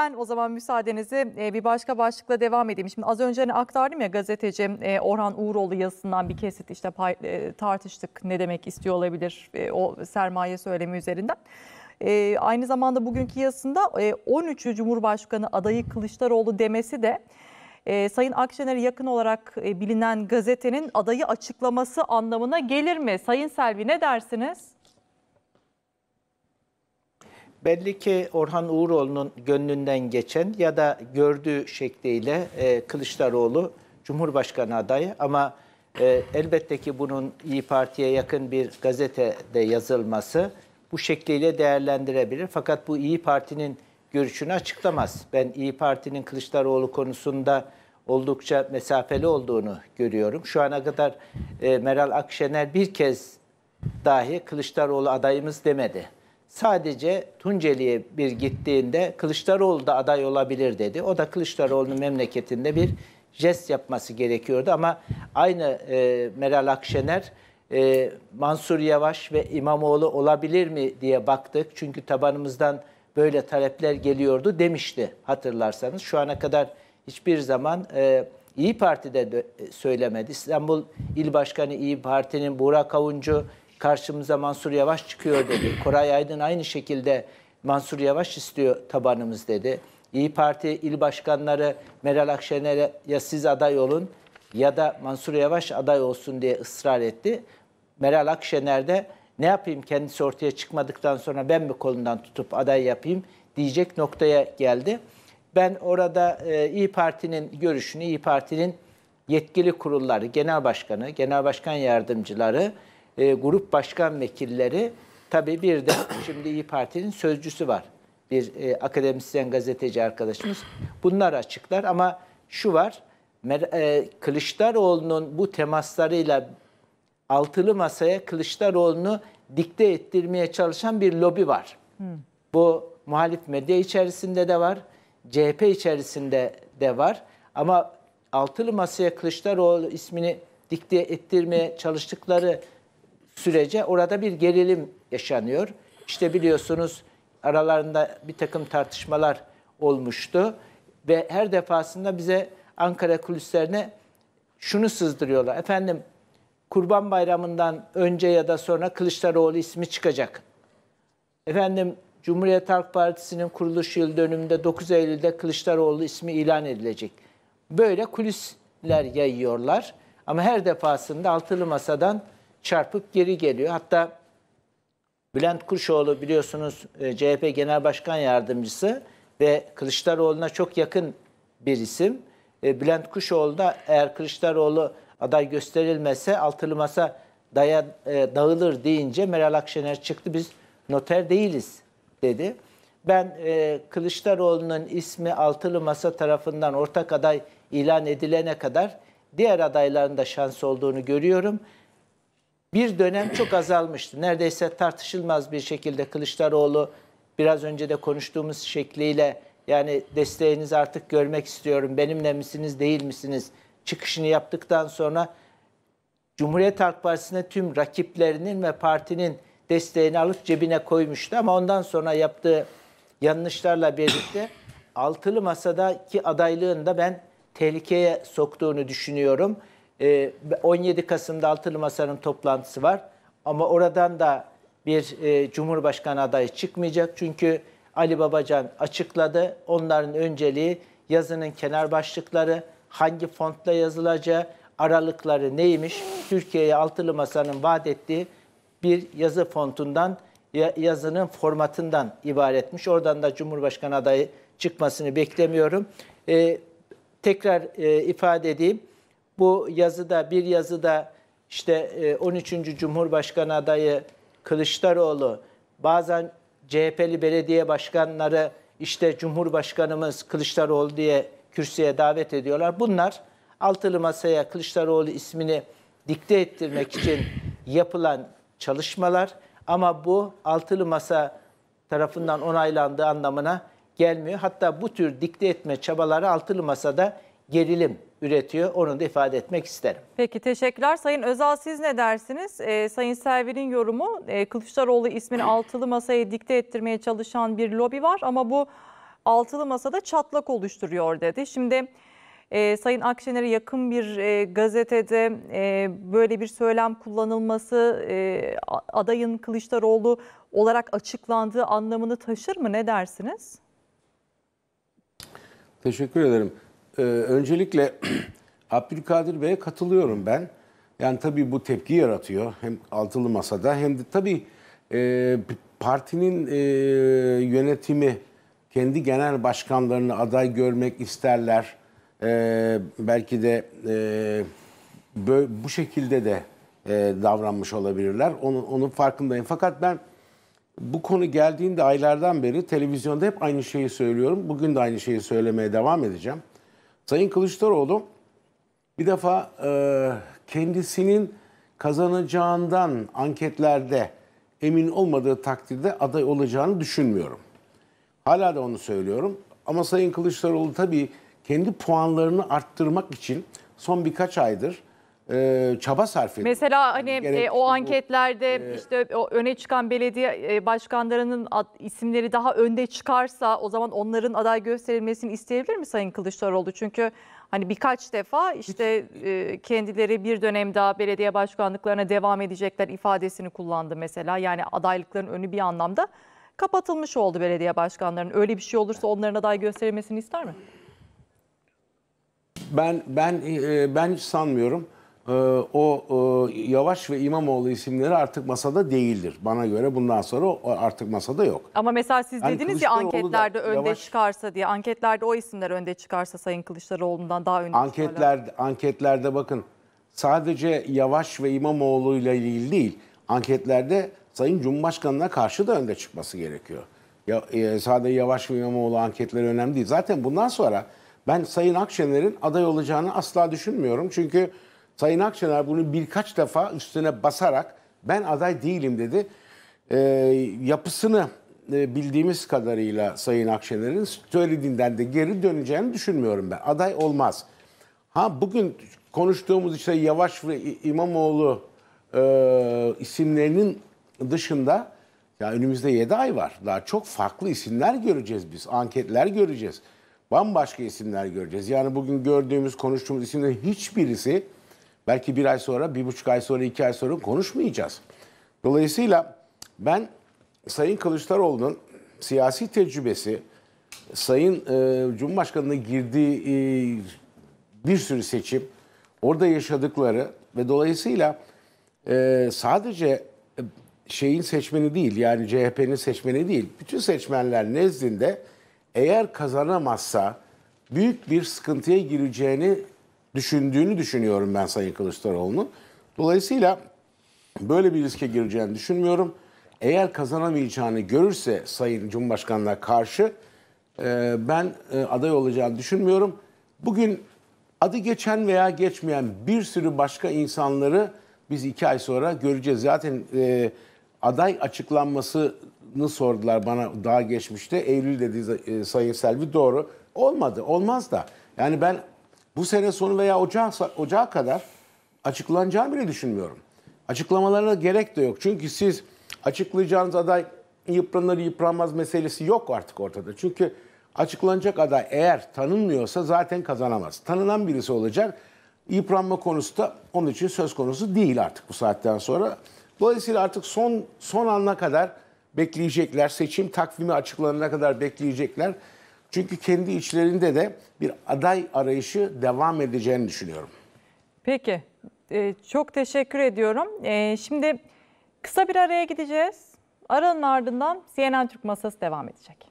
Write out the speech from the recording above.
Ben o zaman müsaadenizi e, bir başka başlıkla devam edeyim. Şimdi az önce hani aktardım ya gazeteci e, Orhan Uğuroğlu yazısından bir kesit işte e, tartıştık ne demek istiyor olabilir o sermaye söylemi üzerinden. aynı zamanda bugünkü yazısında 13. Cumhurbaşkanı adayı Kılıçdaroğlu demesi de Sayın Akşener'e yakın olarak bilinen gazetenin adayı açıklaması anlamına gelir mi? Sayın Selvi ne dersiniz? Belli ki Orhan Uğuroğlu'nun gönlünden geçen ya da gördüğü şekliyle e, Kılıçdaroğlu Cumhurbaşkanı adayı ama e, elbette ki bunun İyi Parti'ye yakın bir gazetede yazılması bu şekliyle değerlendirebilir. Fakat bu İyi Parti'nin görüşünü açıklamaz. Ben İyi Parti'nin Kılıçdaroğlu konusunda oldukça mesafeli olduğunu görüyorum. Şu ana kadar e, Meral Akşener bir kez dahi Kılıçdaroğlu adayımız demedi sadece Tunceli'ye bir gittiğinde Kılıçdaroğlu da aday olabilir dedi. O da Kılıçdaroğlu'nun memleketinde bir jest yapması gerekiyordu ama aynı e, Meral Akşener e, Mansur Yavaş ve İmamoğlu olabilir mi diye baktık. Çünkü tabanımızdan böyle talepler geliyordu demişti hatırlarsanız. Şu ana kadar hiçbir zaman e, İyi Parti'de de söylemedi. İstanbul İl Başkanı İyi Parti'nin Burak Avuncu karşımıza Mansur Yavaş çıkıyor dedi. Koray Aydın aynı şekilde Mansur Yavaş istiyor tabanımız dedi. İyi Parti il başkanları Meral Akşener'e ya siz aday olun ya da Mansur Yavaş aday olsun diye ısrar etti. Meral Akşener de ne yapayım kendisi ortaya çıkmadıktan sonra ben mi kolundan tutup aday yapayım diyecek noktaya geldi. Ben orada e, İyi Parti'nin görüşünü, İyi Parti'nin yetkili kurulları, genel başkanı, genel başkan yardımcıları e, grup başkan vekilleri tabii bir de şimdi İyi Parti'nin sözcüsü var. Bir e, akademisyen gazeteci arkadaşımız. Bunlar açıklar ama şu var. E, Kılıçdaroğlu'nun bu temaslarıyla altılı masaya Kılıçdaroğlu'nu dikte ettirmeye çalışan bir lobi var. Hı. Hmm. Bu muhalif medya içerisinde de var, CHP içerisinde de var. Ama altılı masaya Kılıçdaroğlu ismini dikte ettirmeye çalıştıkları sürece orada bir gerilim yaşanıyor. İşte biliyorsunuz aralarında bir takım tartışmalar olmuştu ve her defasında bize Ankara kulislerine şunu sızdırıyorlar. Efendim Kurban Bayramı'ndan önce ya da sonra Kılıçdaroğlu ismi çıkacak. Efendim Cumhuriyet Halk Partisi'nin kuruluş yıl dönümünde 9 Eylül'de Kılıçdaroğlu ismi ilan edilecek. Böyle kulisler yayıyorlar. Ama her defasında altılı masadan çarpıp geri geliyor. Hatta Bülent Kurşoğlu biliyorsunuz e, CHP Genel Başkan Yardımcısı ve Kılıçdaroğlu'na çok yakın bir isim. E, Bülent Kuşoğlu da eğer Kılıçdaroğlu aday gösterilmese altılı masa daya, e, dağılır deyince Meral Akşener çıktı biz noter değiliz dedi. Ben e, Kılıçdaroğlu'nun ismi altılı masa tarafından ortak aday ilan edilene kadar diğer adayların da şans olduğunu görüyorum bir dönem çok azalmıştı. Neredeyse tartışılmaz bir şekilde Kılıçdaroğlu biraz önce de konuştuğumuz şekliyle yani desteğinizi artık görmek istiyorum. Benimle misiniz değil misiniz? Çıkışını yaptıktan sonra Cumhuriyet Halk Partisi'ne tüm rakiplerinin ve partinin desteğini alıp cebine koymuştu. Ama ondan sonra yaptığı yanlışlarla birlikte altılı masadaki adaylığında ben tehlikeye soktuğunu düşünüyorum. E, ee, 17 Kasım'da Altılı Masa'nın toplantısı var. Ama oradan da bir e, Cumhurbaşkanı adayı çıkmayacak. Çünkü Ali Babacan açıkladı. Onların önceliği yazının kenar başlıkları, hangi fontla yazılacağı, aralıkları neymiş? Türkiye'ye Altılı Masa'nın vaat ettiği bir yazı fontundan, yazının formatından ibaretmiş. Oradan da Cumhurbaşkanı adayı çıkmasını beklemiyorum. Ee, tekrar e, ifade edeyim bu yazıda bir yazıda işte 13. E, Cumhurbaşkanı adayı Kılıçdaroğlu bazen CHP'li belediye başkanları işte Cumhurbaşkanımız Kılıçdaroğlu diye kürsüye davet ediyorlar. Bunlar altılı masaya Kılıçdaroğlu ismini dikte ettirmek için yapılan çalışmalar ama bu altılı masa tarafından onaylandığı anlamına gelmiyor. Hatta bu tür dikte etme çabaları altılı masada gerilim üretiyor. Onu da ifade etmek isterim. Peki teşekkürler. Sayın Özal siz ne dersiniz? Ee, Sayın Servi'nin yorumu e, Kılıçdaroğlu ismini altılı masaya dikte ettirmeye çalışan bir lobi var ama bu altılı masada çatlak oluşturuyor dedi. Şimdi e, Sayın Akşener'e yakın bir e, gazetede e, böyle bir söylem kullanılması e, adayın Kılıçdaroğlu olarak açıklandığı anlamını taşır mı? Ne dersiniz? Teşekkür ederim. Ee, öncelikle Abdülkadir Bey'e katılıyorum ben. Yani tabii bu tepki yaratıyor hem altılı masada hem de tabii e, partinin e, yönetimi kendi genel başkanlarını aday görmek isterler. E, belki de e, bö, bu şekilde de e, davranmış olabilirler. Onun, onun farkındayım. Fakat ben bu konu geldiğinde aylardan beri televizyonda hep aynı şeyi söylüyorum. Bugün de aynı şeyi söylemeye devam edeceğim. Sayın Kılıçdaroğlu bir defa e, kendisinin kazanacağından anketlerde emin olmadığı takdirde aday olacağını düşünmüyorum. Hala da onu söylüyorum. Ama Sayın Kılıçdaroğlu tabii kendi puanlarını arttırmak için son birkaç aydır e, çaba sarf ediyor. Mesela hani e, o anketlerde bu, e, işte o öne çıkan belediye e, başkanlarının ad, isimleri daha önde çıkarsa o zaman onların aday gösterilmesini isteyebilir mi Sayın Kılıçdaroğlu? Çünkü hani birkaç defa işte e, kendileri bir dönem daha belediye başkanlıklarına devam edecekler ifadesini kullandı mesela. Yani adaylıkların önü bir anlamda kapatılmış oldu belediye başkanlarının. Öyle bir şey olursa onların aday gösterilmesini ister mi? Ben ben e, ben sanmıyorum. Ee, o e, Yavaş ve İmamoğlu isimleri artık masada değildir. Bana göre bundan sonra artık masada yok. Ama mesela siz yani dediniz ya anketlerde önde Yavaş, çıkarsa diye. Anketlerde o isimler önde çıkarsa Sayın Kılıçdaroğlu'ndan daha önde anketler, çıkarlar. Anketlerde bakın sadece Yavaş ve İmamoğlu ile ilgili değil. Anketlerde Sayın Cumhurbaşkanı'na karşı da önde çıkması gerekiyor. Ya, e, sadece Yavaş ve İmamoğlu anketleri önemli değil. Zaten bundan sonra ben Sayın Akşener'in aday olacağını asla düşünmüyorum. Çünkü Sayın Akşener bunu birkaç defa üstüne basarak ben aday değilim dedi. E, yapısını e, bildiğimiz kadarıyla Sayın Akşener'in söylediğinden de geri döneceğini düşünmüyorum ben. Aday olmaz. Ha bugün konuştuğumuz işte Yavaş ve İmamoğlu e, isimlerinin dışında ya önümüzde 7 ay var. Daha çok farklı isimler göreceğiz biz. Anketler göreceğiz. Bambaşka isimler göreceğiz. Yani bugün gördüğümüz, konuştuğumuz isimlerin hiçbirisi Belki bir ay sonra, bir buçuk ay sonra, iki ay sonra konuşmayacağız. Dolayısıyla ben Sayın Kılıçdaroğlu'nun siyasi tecrübesi, Sayın e, Cumhurbaşkanı'na girdiği e, bir sürü seçim, orada yaşadıkları ve dolayısıyla e, sadece e, şeyin seçmeni değil yani CHP'nin seçmeni değil bütün seçmenler nezdinde eğer kazanamazsa büyük bir sıkıntıya gireceğini düşündüğünü düşünüyorum ben Sayın Kılıçdaroğlu'nun. Dolayısıyla böyle bir riske gireceğini düşünmüyorum. Eğer kazanamayacağını görürse Sayın Cumhurbaşkanı'na karşı e, ben e, aday olacağını düşünmüyorum. Bugün adı geçen veya geçmeyen bir sürü başka insanları biz iki ay sonra göreceğiz. Zaten e, aday açıklanmasını sordular bana daha geçmişte. Eylül dedi Sayın Selvi doğru. Olmadı, olmaz da. Yani ben bu sene sonu veya ocağa, ocağa kadar açıklanacağını bile düşünmüyorum. Açıklamalarına gerek de yok. Çünkü siz açıklayacağınız aday yıpranır yıpranmaz meselesi yok artık ortada. Çünkü açıklanacak aday eğer tanınmıyorsa zaten kazanamaz. Tanınan birisi olacak. Yıpranma konusu da onun için söz konusu değil artık bu saatten sonra. Dolayısıyla artık son son ana kadar bekleyecekler. Seçim takvimi açıklanana kadar bekleyecekler. Çünkü kendi içlerinde de bir aday arayışı devam edeceğini düşünüyorum. Peki. Ee, çok teşekkür ediyorum. Ee, şimdi kısa bir araya gideceğiz. Aranın ardından CNN Türk Masası devam edecek.